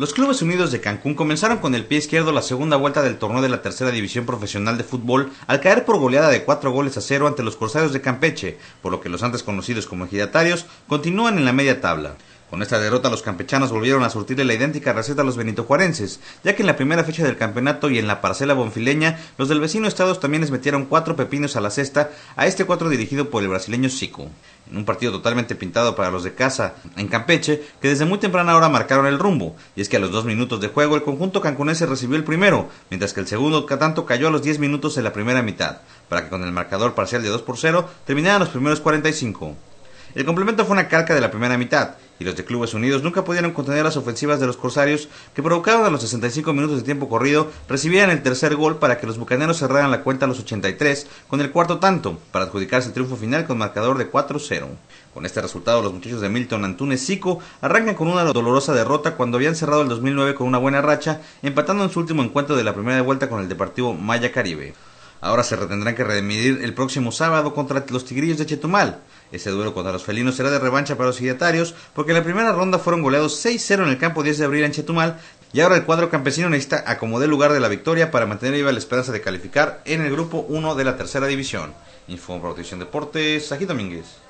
Los Clubes Unidos de Cancún comenzaron con el pie izquierdo la segunda vuelta del torneo de la tercera división profesional de fútbol al caer por goleada de cuatro goles a cero ante los Corsarios de Campeche, por lo que los antes conocidos como ejidatarios continúan en la media tabla. Con esta derrota los campechanos volvieron a surtirle la idéntica receta a los benitojuarenses, ya que en la primera fecha del campeonato y en la parcela bonfileña, los del vecino Estados también les metieron cuatro pepinos a la cesta, a este cuatro dirigido por el brasileño Sico. En un partido totalmente pintado para los de casa, en Campeche, que desde muy temprana hora marcaron el rumbo, y es que a los dos minutos de juego el conjunto cancunense recibió el primero, mientras que el segundo tanto cayó a los diez minutos en la primera mitad, para que con el marcador parcial de 2 por 0 terminaran los primeros 45. El complemento fue una calca de la primera mitad, y los de Clubes Unidos nunca pudieron contener las ofensivas de los Corsarios, que provocaron a los 65 minutos de tiempo corrido recibían el tercer gol para que los Bucaneros cerraran la cuenta a los 83 con el cuarto tanto, para adjudicarse el triunfo final con marcador de 4-0. Con este resultado, los muchachos de Milton Antunes Sico arrancan con una dolorosa derrota cuando habían cerrado el 2009 con una buena racha, empatando en su último encuentro de la primera vuelta con el Deportivo Maya Caribe. Ahora se retendrán que redimir el próximo sábado contra los Tigrillos de Chetumal. Ese duelo contra los felinos será de revancha para los ideatarios, porque en la primera ronda fueron goleados 6-0 en el campo 10 de abril en Chetumal, y ahora el cuadro campesino necesita acomodar el lugar de la victoria para mantener viva la esperanza de calificar en el grupo 1 de la tercera división. Info Producción Deportes, Sajid Domínguez.